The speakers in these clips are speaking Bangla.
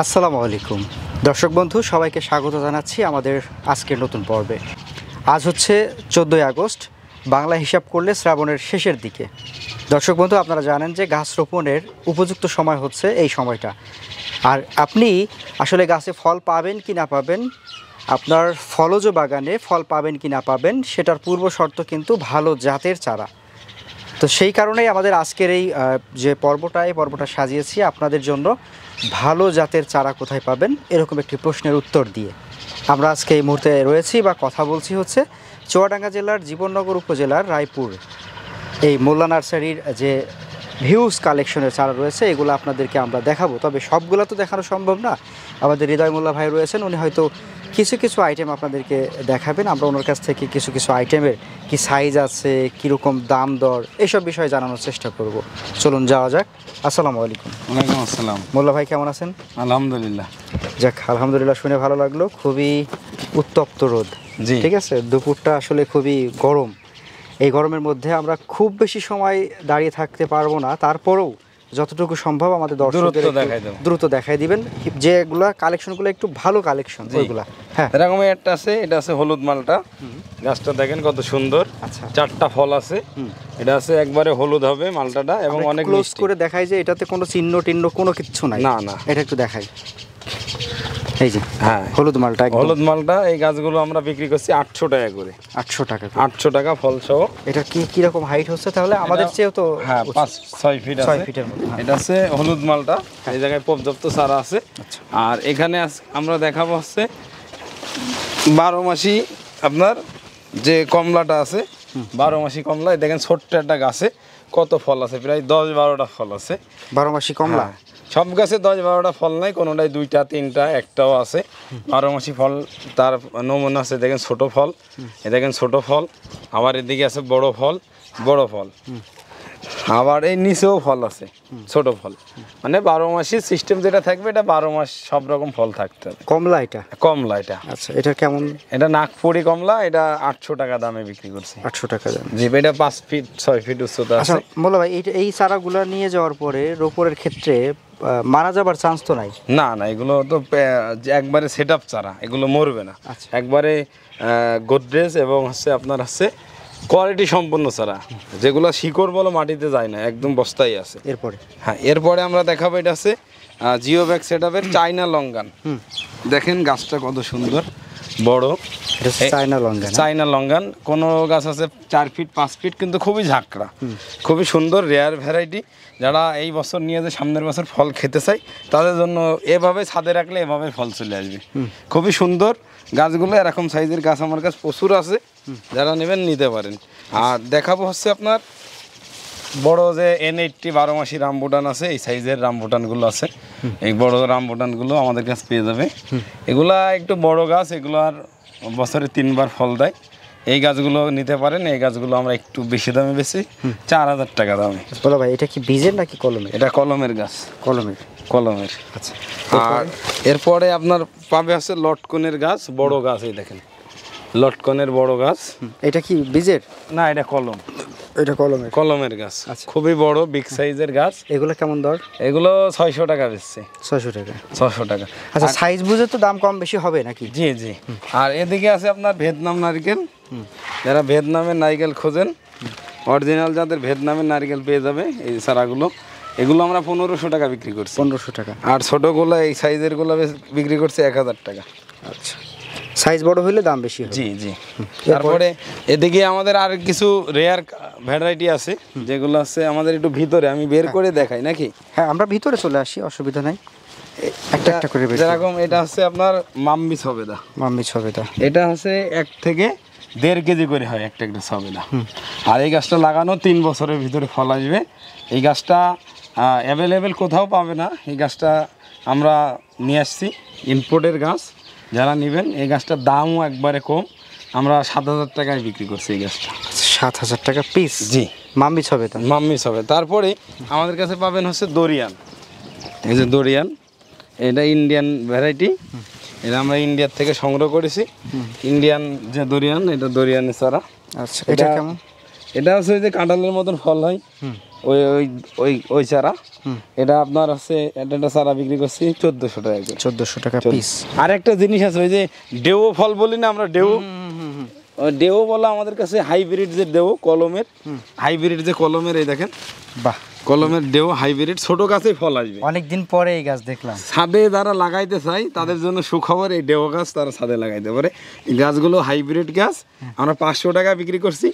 আসসালামু আলাইকুম দর্শক বন্ধু সবাইকে স্বাগত জানাচ্ছি আমাদের আজকের নতুন পর্বে আজ হচ্ছে চোদ্দোই আগস্ট বাংলা হিসাব করলে শ্রাবণের শেষের দিকে দর্শক বন্ধু আপনারা জানেন যে গাছ রোপণের উপযুক্ত সময় হচ্ছে এই সময়টা আর আপনি আসলে গাছে ফল পাবেন কি না পাবেন আপনার ফলজ বাগানে ফল পাবেন কি না পাবেন সেটার পূর্ব শর্ত কিন্তু ভালো জাতের চারা তো সেই কারণেই আমাদের আজকের এই যে পর্বটা এই পর্বটা সাজিয়েছি আপনাদের জন্য ভালো জাতের চারা কোথায় পাবেন এরকম একটি প্রশ্নের উত্তর দিয়ে আমরা আজকে এই মুহূর্তে রয়েছি বা কথা বলছি হচ্ছে চুয়াডাঙ্গা জেলার জীবননগর উপজেলার রায়পুর এই মোল্লা নার্সারির যে ভিউজ কালেকশনের চারা রয়েছে এগুলো আপনাদেরকে আমরা দেখাবো তবে সবগুলো তো দেখানো সম্ভব না আমাদের হৃদয় মোল্লা ভাই রয়েছেন উনি হয়তো কিছু কিছু আইটেম আপনাদেরকে দেখাবেন আমরা ওনার কাছ থেকে কিছু কিছু আইটেমের কি সাইজ আছে কীরকম দাম দর এসব বিষয়ে জানানোর চেষ্টা করব চলুন যাওয়া যাক আসসালামু আলাইকুম ওয়ালাইকুম আসসালাম মোল্লা ভাই কেমন আছেন আলহামদুলিল্লাহ যাক আলহামদুলিল্লাহ শুনে ভালো লাগলো খুবই উত্তপ্ত রোদ জি ঠিক আছে দুপুরটা আসলে খুবই গরম এই গরমের মধ্যে আমরা খুব বেশি সময় দাঁড়িয়ে থাকতে পারবো না তারপরেও যতটুকু সম্ভব আমাদের দর্শকদের দ্রুত দেখাই দিবেন যেগুলা কালেকশনগুলো একটু ভালো কালেকশন ওইগুলা হ্যাঁ এরকম একটা আছে এটা আছে হলুদ মালটা গাছটা দেখেন কত সুন্দর আচ্ছা চারটা ফল আছে এটা আছে একবারে হলুদ হবে মালটাটা এবং অনেক ক্লোজ করে দেখাই যে এটাতে কোনো চিহ্ন টিন্ন কোনো কিছু নাই না না এটা একটু দেখাই হ্যাঁ। গাছগুলো আমরা বিক্রি করছি আটশো টাকা করে আটশো টাকা আটশো টাকা ফল সহ এটা কি কিরকম হাইট হচ্ছে তাহলে আমাদের হ্যাঁ, হ্যাঁ। পর্যাপ্ত আছে আচ্ছা। আর এখানে আমরা দেখাবো হচ্ছে বারো মাসি আপনার যে কমলাটা আছে বারো মাসি কমলা দেখেন ছোট্ট একটা গাছে কত ফল আছে প্রায় দশ বারোটা ফল আছে বারো মাসি কমলা সব গাছে দশ বারোটা ফল নাই কোনোটাই দুইটা তিনটা একটাও আছে বারো মাসি ফল তার নমুনা আছে দেখেন ছোট ফল এ দেখেন ছোট ফল আবার এদিকে আছে বড় ফল বড় ফল আবার এই নিচেও ফল আছে ছোট ফল মানে বারো মাসি সিস্টেম যেটা থাকবে এটা বারো মাস সব রকম ফল থাকতে হবে কমলা এটা কমলা এটা আচ্ছা এটা কেমন এটা নাগপুরি কমলা এটা আটশো টাকা দামে বিক্রি করছে আটশো টাকা দাম জিপ এটা পাঁচ ফিট ছয় ফিট উচ্চতা আচ্ছা, আছে বলো ভাই এই চারাগুলো নিয়ে যাওয়ার পরে রোপরের ক্ষেত্রে মারা যাবার চান্স তো নাই না না এগুলো তো একবারে সেট আপ চারা এগুলো মরবে না আচ্ছা। একবারে গোদরেজ এবং হচ্ছে আপনার হচ্ছে কোয়ালিটি সম্পন্ন চারা যেগুলো শিকড় বলো মাটিতে যায় না একদম বস্তায় আছে এরপরে হ্যাঁ এরপরে আমরা দেখাবো এটা আছে জিও ব্যাগ সেট আপের চাইনা লঙ্গান দেখেন গাছটা কত সুন্দর বড় চাইনা লঙ্গান কোনো গাছ আছে চার ফিট পাঁচ ফিট কিন্তু খুবই ঝাঁকড়া খুবই সুন্দর রেয়ার ভ্যারাইটি যারা এই বছর নিয়ে যে সামনের বছর ফল খেতে চাই তাদের জন্য এভাবে ছাদে রাখলে এভাবে ফল চলে আসবে খুবই সুন্দর গাছগুলো এরকম সাইজের গাছ আমার কাছে প্রচুর আছে যারা নেবেন নিতে পারেন আর দেখাবো হচ্ছে আপনার বড় যে এন এইটটি বারো মাসি রামবুটান আছে এই সাইজের রামবুটানগুলো আছে এই বড় রামবুটানগুলো আমাদের কাছে পেয়ে যাবে এগুলা একটু বড় গাছ এগুলো আর বছরে তিনবার ফল দেয় এই গাছগুলো নিতে পারেন এই গাছগুলো আমরা একটু বেশি দামে বেশি চার হাজার টাকা দামে বলো ভাই এটা কি বীজের নাকি কলমের এটা কলমের গাছ কলমের কলমের আচ্ছা আর এরপরে আপনার পাবে আছে লটকনের গাছ বড় গাছ এই দেখেন লটকনের বড় গাছ এটা কি বীজের না এটা কলম এটা কলমের কলমের গাছ আচ্ছা। খুবই বড় বিগ সাইজের হ্যাঁ। গাছ এগুলো কেমন দর এগুলো ছয়শো টাকা বেচছে ছয়শো টাকা ছয়শো টাকা আচ্ছা সাইজ বুঝে তো দাম কম বেশি হবে নাকি জি জি আর এদিকে আছে আপনার ভিয়েতনাম নারকেল যারা ভিয়েতনামের নারকেল খোঁজেন অরিজিনাল যাদের ভিয়েতনামের নারকেল পেয়ে যাবে এই চারাগুলো এগুলো আমরা পনেরোশো টাকা বিক্রি করছি পনেরোশো টাকা আর ছোটোগুলো এই সাইজেরগুলো গুলো বিক্রি করছে এক হাজার টাকা আচ্ছা সাইজ বড় হলে দাম বেশি জি জি তারপরে এদিকে আমাদের আর কিছু রেয়ার ভ্যারাইটি আছে যেগুলো আছে আমাদের একটু ভিতরে আমি বের হ্যাঁ। করে দেখাই নাকি হ্যাঁ আমরা ভিতরে চলে আসি অসুবিধা নাই একটা একটা করে যেরকম এটা হচ্ছে আপনার মাম্মি ছবেদা মাম্মি ছবেদা এটা হচ্ছে এক থেকে দেড় কেজি করে হয় একটা একটা ছবেদা আর এই গাছটা লাগানো তিন বছরের ভিতরে ফল আসবে এই গাছটা অ্যাভেলেবেল কোথাও পাবে না এই গাছটা আমরা নিয়ে আসছি ইম্পোর্টের গাছ যারা নেবেন এই গাছটার দামও একবারে কম আমরা সাত হাজার টাকায় বিক্রি করছি এই গাছটা সাত হাজার টাকা পিস জি মাম্মিস হবে তো মাম্মিস হবে তারপরে আমাদের কাছে পাবেন হচ্ছে দরিয়ান এই যে দরিয়ান এটা ইন্ডিয়ান ভ্যারাইটি এটা আমরা ইন্ডিয়ার থেকে সংগ্রহ করেছি ইন্ডিয়ান যে দরিয়ান এটা দরিয়ানের চারা আচ্ছা এটা কেমন এটা হচ্ছে যে কাঁঠালের মতন ফল হয় ওই ওই ওই ওই চারা এটা আপনার হচ্ছে এটা একটা চারা বিক্রি করছি চোদ্দশো টাকা চোদ্দশো টাকা পিস আর একটা জিনিস আছে ওই যে ডেও ফল বলি না আমরা ডেউ ডেও বলা আমাদের কাছে হাইব্রিড যে ডেও কলমের হাইব্রিড যে কলমের এই দেখেন বাহ কলমের ডেও হাইব্রিড ছোট গাছেই ফল আসবে অনেকদিন পরে এই গাছ দেখলাম ছাদে যারা লাগাইতে চাই তাদের জন্য সুখবর এই ডেও গাছ তারা ছাদে লাগাইতে পারে গাছগুলো হাইব্রিড গাছ আমরা পাঁচশো টাকা বিক্রি করছি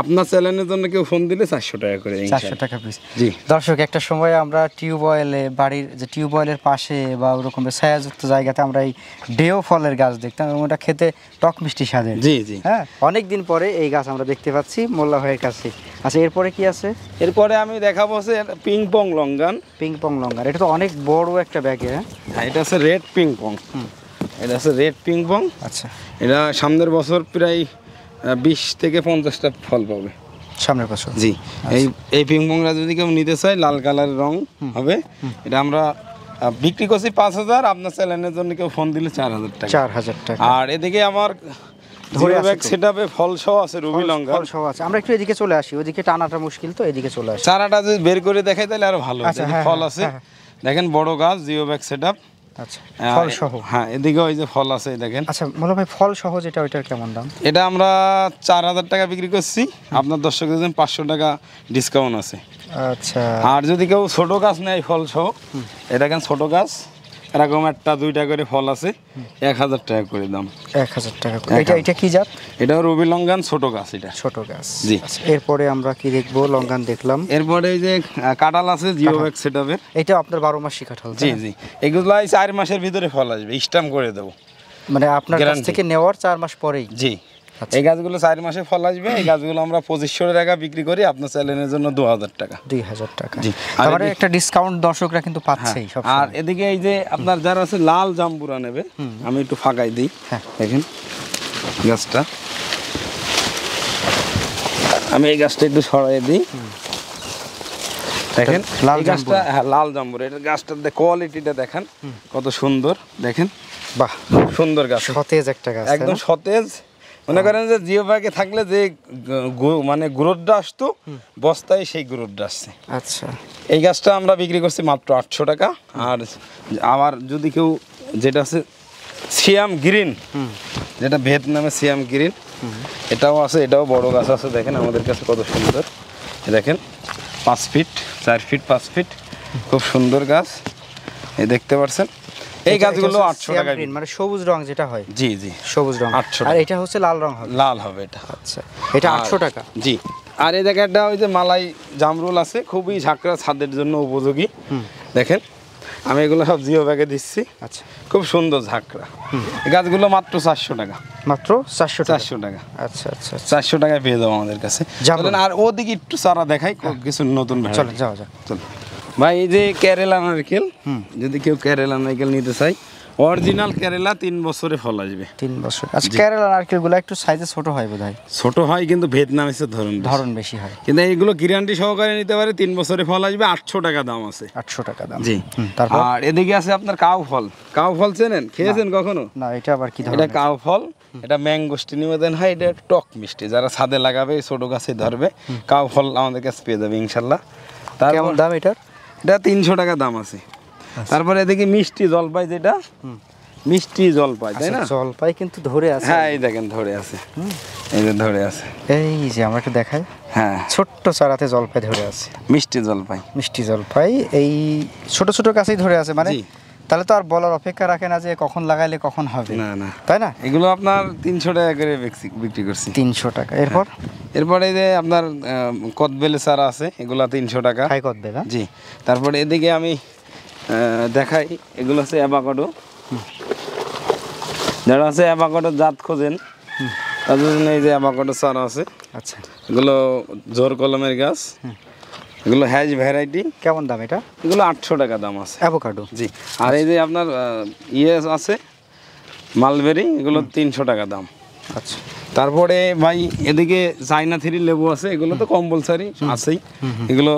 আপনার চ্যানেলের জন্য কেউ ফোন দিলে চারশো টাকা করে চারশো টাকা পিস জি দর্শক একটা সময় আমরা টিউব অয়েলে বাড়ির যে টিউব অয়েলের পাশে বা ওরকম ছায়াযুক্ত জায়গাতে আমরা এই ডেও ফলের গাছ দেখতাম এবং ওটা খেতে টক মিষ্টি স্বাদের জি জি হ্যাঁ অনেকদিন পরে এই গাছ আমরা দেখতে পাচ্ছি মোল্লা ভাইয়ের কাছে আচ্ছা এরপরে কি আছে এরপরে আমি দেখাবো হচ্ছে ping pong longan ping pong longan এটা তো অনেক বড় একটা ব্যাগে হ্যাঁ এটা হচ্ছে রেড পিং পং এটা হচ্ছে রেড পিং পং আচ্ছা এটা সামনের বছর প্রায় বিশ থেকে পঞ্চাশটা ফল পাবে সামনের পাশে জি আচ্ছা। এই এই পিংপংরা যদি কেউ নিতে চায় লাল কালারের রং হবে এটা আমরা বিক্রি করছি পাঁচ হাজার আপনার স্যালাইনের জন্য কেউ ফোন দিলে চার হাজার টাকা চার হাজার টাকা আর এদিকে আমার ধরে ব্যাগ সেটাপে ফল সহ আছে রবি লঙ্কা ফল সহ আছে আমরা একটু এদিকে চলে আসি ওদিকে টানাটা মুশকিল তো এদিকে চলে আসি চারাটা যদি বের করে দেখাই তাহলে আরো ভালো আচ্ছা, হ্যাঁ, ফল হ্যাঁ, আছে হ্যাঁ, দেখেন বড় গাছ জিও ব্যাগ সেটআপ আচ্ছা সহ হ্যাঁ এদিকে ওই যে ফল আছে আচ্ছা ভাই ফল সহ যেটা ওইটার কেমন দাম এটা আমরা চার হাজার টাকা বিক্রি করছি আপনার পাঁচশো টাকা ডিসকাউন্ট আছে আচ্ছা আর যদি কেউ ছোট গাছ নেয় ফল সহ এটা কেন ছোট গাছ এরকম একটা দুইটা করে ফল আছে এক হাজার টাকা করে দাম এক হাজার টাকা এটা কি জাত এটা রবি লঙ্গান ছোট গাছ এটা ছোট গাছ জি আচ্ছা, এরপরে আমরা কি দেখবো লঙ্গান দেখলাম এরপরে এই যে কাঁঠাল আছে জিওব্যাক সেটআপের এটা আপনার বারো মাসি কাঁঠাল জি জি এগুলো চার মাসের ভিতরে ফল আসবে স্টাম্প করে দেবো মানে আপনার কাছ থেকে নেওয়ার চার মাস পরেই জি আচ্ছা। এই গাছগুলো চার মাসে ফল আসবে এই গাছগুলো আমরা পঁচিশশো টাকা বিক্রি করি আপনার চ্যালেঞ্জের জন্য দু হাজার টাকা দুই হাজার টাকা জি আর মানে একটা ডিসকাউন্ট দর্শকরা কিন্তু হ্যাঁ। পাচ্ছেই আর এদিকে এই যে আপনার যারা আছে লাল জাম্বুরা নেবে আমি একটু ফাঁকাই দিই হ্যাঁ দেখেন গাছটা আমি এই গাছটা একটু সরাই দিই দেখেন লাল গাছটা হ্যাঁ লাল জাম্বুর এটা গাছটার কোয়ালিটিটা দেখেন কত সুন্দর দেখেন বাহ সুন্দর গাছ সতেজ একটা গাছ একদম সতেজ মনে করেন যে জিও ব্যাগে থাকলে যে মানে গ্রোথটা আসতো বস্তায় সেই গ্রোথটা আসছে আচ্ছা এই গাছটা আমরা বিক্রি করছি মাত্র আটশো টাকা আর আবার যদি কেউ যেটা আছে সিয়াম গ্রিন যেটা ভিয়েতনামে সিয়াম গ্রিন এটাও আছে এটাও বড় গাছ আছে দেখেন আমাদের কাছে কত সুন্দর দেখেন পাঁচ ফিট চার ফিট পাঁচ ফিট খুব সুন্দর গাছ এই দেখতে পাচ্ছেন এই গাছগুলো 800 টাকা মানে সবুজ রং যেটা হয় জি জি সবুজ রং 800 আর এটা হচ্ছে লাল রং হবে লাল হবে এটা আচ্ছা এটা 800 টাকা জি আর এই জায়গাটা ওই যে মালাই জামরুল আছে খুবই ঝাঁকড়া ছাদের জন্য উপযোগী দেখেন আমি এগুলো সব জিও ব্যাগে দিচ্ছি আচ্ছা খুব সুন্দর ঝাঁকড়া গাছগুলো মাত্র চারশো টাকা মাত্র চারশো চারশো টাকা আচ্ছা, আচ্ছা আচ্ছা চারশো টাকায় পেয়ে যাবো আমাদের কাছে আর ওদিকে একটু চারা দেখাই হ্যাঁ। কিছু নতুন চলো যাওয়া যাক চলো ভাই এই যে কেরালা নারকেল যদি কেউ কেরালা নারকেল নিতে চাই অরিজিনাল কেরালা তিন বছরে ফল আসবে তিন বছর আচ্ছা কেরালা গুলো একটু সাইজে ছোট হয় বোধ ছোট হয় কিন্তু ভিয়েতনামিসের ধরন ধরন বেশি হয় কিন্তু এইগুলো গ্যারান্টি সহকারে নিতে পারে তিন বছরে ফল আসবে আটশো টাকা দাম আছে আটশো টাকা দাম জি তারপর আর এদিকে আছে আপনার কাউ ফল কাউ ফল চেনেন খেয়েছেন কখনো না এটা আবার কি এটা কাউ ফল এটা ম্যাঙ্গোস্টিনি নিবেদন হয় এটা টক মিষ্টি যারা ছাদে লাগাবে ছোট গাছে ধরবে কাউ ফল আমাদের কাছে পেয়ে যাবে ইনশাল্লাহ তার কেমন দাম এটার এটা তিনশো টাকা দাম আছে আচ্ছা। তারপরে এদিকে মিষ্টি জলপাই যেটা মিষ্টি জলপাই তাই আচ্ছা, না জলপাই কিন্তু ধরে আছে হ্যাঁ এই দেখেন ধরে আছে এই যে ধরে আছে এই যে আমরা একটু দেখাই হ্যাঁ ছোট্ট চারাতে জলপাই ধরে আছে মিষ্টি জলপাই মিষ্টি জলপাই এই ছোট ছোট কাছেই ধরে আছে মানে তাহলে তো আর বলার অপেক্ষা রাখে না যে কখন লাগাইলে কখন হবে না না তাই না এগুলো আপনার তিনশো টাকা করে বিক্রি করছি তিনশো টাকা হ্যাঁ। এরপর এরপরে যে আপনার কতবেলে চারা আছে এগুলা তিনশো টাকা হাই কতবেলা হ্যাঁ? জি তারপরে এদিকে আমি দেখাই এগুলো আছে অ্যাবাকাডো যারা আছে অ্যাবাকাডো জাত খোঁজেন তাদের জন্য এই যে অ্যাভাকাডো চারা আছে আচ্ছা এগুলো জোর কলমের গাছ এগুলো হ্যাজ ভ্যারাইটি কেমন দাম এটা এগুলো আটশো টাকা দাম আছে অ্যাভোকাডো জি আর এই যে আপনার ইয়ে আছে মালবেরি এগুলো তিনশো টাকা দাম আচ্ছা তারপরে ভাই এদিকে চাইনা থ্রি লেবু আছে এগুলো তো কম্পালসারি আছেই এগুলো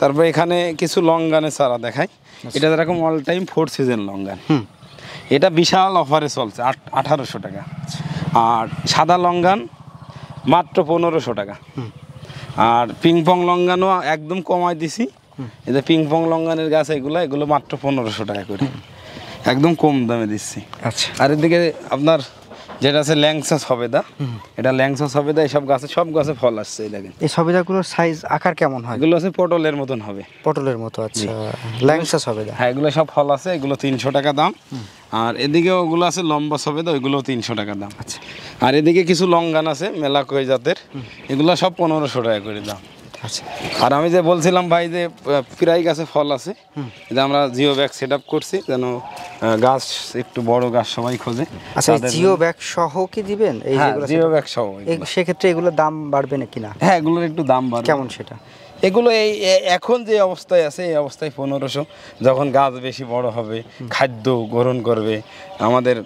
তারপরে এখানে কিছু লঙ্গানে চারা দেখায় আচ্ছা। এটা যেরকম all time four season longan এটা বিশাল অফারে চলছে আঠারোশো টাকা আচ্ছা। আর সাদা লঙ্গান মাত্র পনেরোশো টাকা আর পিংপং লঙ্গানও একদম কমাই দিছি এটা পিংপং লঙ্গানের গাছ এগুলো এগুলো মাত্র পনেরোশো টাকা করে একদম কম দামে দিচ্ছি আচ্ছা আর এদিকে আপনার যেটা আছে ল্যাংসাস সবেদা এটা ল্যাংসা সবেদা এসব গাছে সব গাছে ফল আসছে এই দেখেন এই সবেদাগুলোর সাইজ আকার কেমন হয় এগুলো আছে পটলের মতন হবে পটলের মতো আচ্ছা ল্যাংসাস সবেদা হ্যাঁ এগুলো সব ফল আছে এগুলো তিনশো টাকা দাম আর এদিকে ওগুলো আছে লম্বা সবেদা ওইগুলো তিনশো টাকা দাম আচ্ছা আর এদিকে কিছু লঙ্গান আছে মেলা কই জাতের এগুলো সব পনেরোশো টাকা করে দাম আচ্ছা। আর আমি যে বলছিলাম ভাই যে প্রায় গাছে ফল আছে যে আমরা জিও ব্যাগ সেট আপ করছি যেন গাছ একটু বড় গাছ সবাই খোঁজে আচ্ছা জিও ব্যাগ সহ কি দিবেন এই হ্যাঁ, জিও ব্যাগ সহ সেক্ষেত্রে এগুলোর দাম বাড়বে না কিনা হ্যাঁ এগুলোর একটু দাম বাড়বে কেমন সেটা এগুলো এই এখন যে অবস্থায় আছে এই অবস্থায় পনেরোশো যখন গাছ বেশি বড় হবে খাদ্য গ্রহণ করবে আমাদের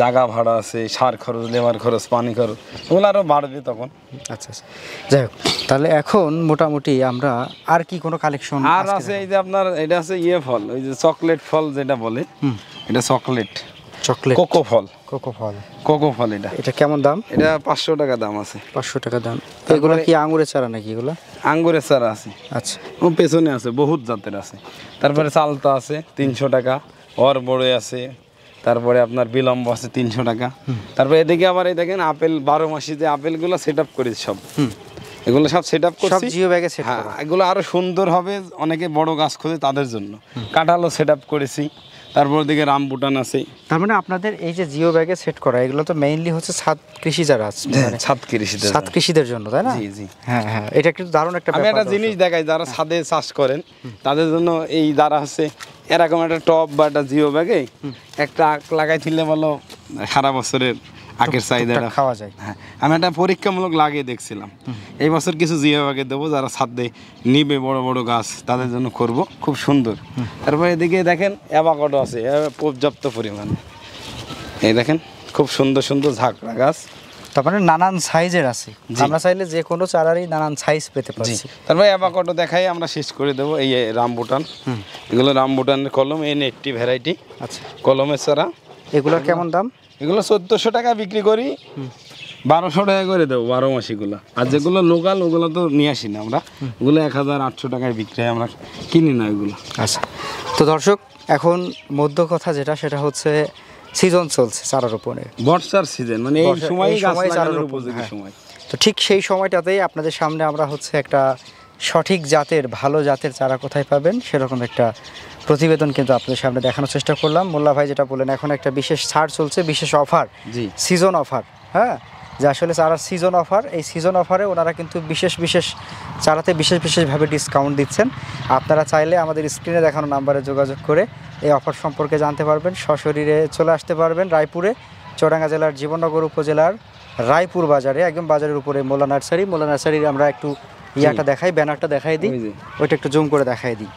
জায়গা ভাড়া আছে সার খরচ লেবার খরচ পানি খরচ ওগুলো আরও বাড়বে তখন আচ্ছা আচ্ছা যাই হোক তাহলে এখন মোটামুটি আমরা আর কি কোনো কালেকশন আর আছে এই যে আপনার এটা আছে ইয়ে ফল ওই যে চকলেট ফল যেটা বলে এটা চকলেট চকলেট কোকো ফল কোকো ফল কোকো ফল এটা এটা কেমন দাম এটা পাঁচশো টাকা দাম আছে পাঁচশো টাকা দাম এগুলো কি আঙুরের চারা নাকি এগুলো আঙ্গুরের চারা আছে আচ্ছা ও পেছনে আছে বহুত জাতের আছে তারপরে চালতা আছে তিনশো টাকা অর বড়ে আছে তারপরে আপনার বিলম্ব আছে তিনশো টাকা তারপরে এদিকে আবার এই দেখেন আপেল বারো মাসি যে আপেলগুলো সেট আপ করেছি সব এগুলো সব সেট আপ করছি জিও ব্যাগে সেট হ্যাঁ, এগুলো আরও সুন্দর হবে অনেকে বড় গাছ খোঁজে তাদের জন্য কাঁঠালও সেট আপ করেছি তারপর দিকে রাম ভুটান আছে তার মানে আপনাদের এই যে জিও ব্যাগে সেট করা এগুলো তো মেইনলি হচ্ছে সাত কৃষি যারা আছে ছাদ হ্যাঁ, কৃষি মানে সাত কৃষিদের জন্য তাই না জি জি হ্যাঁ হ্যাঁ এটা কিন্তু দারুণ একটা আমি একটা জিনিস দেখাই যারা ছাদে হ্যাঁ। চাষ করেন তাদের জন্য এই দ্বারা হচ্ছে এরকম একটা টপ বা একটা জিও ব্যাগে একটা আঁক লাগাই দিলে বলো সারা বছরের আখের সাইডে খাওয়া যায় হ্যাঁ আমি একটা পরীক্ষামূলক লাগিয়ে দেখছিলাম এই বছর কিছু জিয়াবাগে দেবো যারা দেয় নিবে বড় বড় গাছ তাদের জন্য করব খুব সুন্দর তারপর এদিকে দেখেন অ্যাভাকাডো আছে পর্যাপ্ত পরিমাণে এই দেখেন খুব সুন্দর সুন্দর ঝাঁকড়া গাছ তারপরে মানে নানান সাইজের আছে আমরা চাইলে যে কোনো চারারই নানান সাইজ পেতে পারছি তারপরে অ্যাভাকাডো দেখাই আমরা শেষ করে দেবো এই রামবুটান এগুলো রামবুটানের কলম এন একটি ভ্যারাইটি আচ্ছা কলমের চারা এগুলোর কেমন দাম এগুলো চোদ্দশো টাকা বিক্রি করি বারোশো টাকা করে দেবো বারো মাসিগুলো আর যেগুলো লোকাল ওগুলো তো নিয়ে আসি না আমরা ওগুলো এক হাজার আটশো টাকায় বিক্রি হয় আমরা কিনি না ওইগুলো আচ্ছা তো দর্শক এখন মধ্য কথা যেটা সেটা হচ্ছে সিজন চলছে চারা রোপণের বর্ষার সিজন মানে এই সময় চারা রোপণ সময় তো ঠিক সেই সময়টাতেই আপনাদের সামনে আমরা হচ্ছে একটা সঠিক জাতের ভালো জাতের চারা কোথায় পাবেন সেরকম একটা প্রতিবেদন কিন্তু আপনাদের সামনে দেখানোর চেষ্টা করলাম মোল্লা ভাই যেটা বললেন এখন একটা বিশেষ ছাড় চলছে বিশেষ অফার জি সিজন অফার হ্যাঁ যে আসলে চারা সিজন অফার এই সিজন অফারে ওনারা কিন্তু বিশেষ বিশেষ চারাতে বিশেষ বিশেষভাবে ডিসকাউন্ট দিচ্ছেন আপনারা চাইলে আমাদের স্ক্রিনে দেখানো নাম্বারে যোগাযোগ করে এই অফার সম্পর্কে জানতে পারবেন সশরীরে চলে আসতে পারবেন রায়পুরে চৌরাঙ্গা জেলার জীবননগর উপজেলার রায়পুর বাজারে একদম বাজারের উপরে মোলা নার্সারি মোলা নার্সারির আমরা একটু ইয়াটা দেখাই ব্যানারটা দেখাই দিই ওইটা একটু জুম করে দেখাই দিই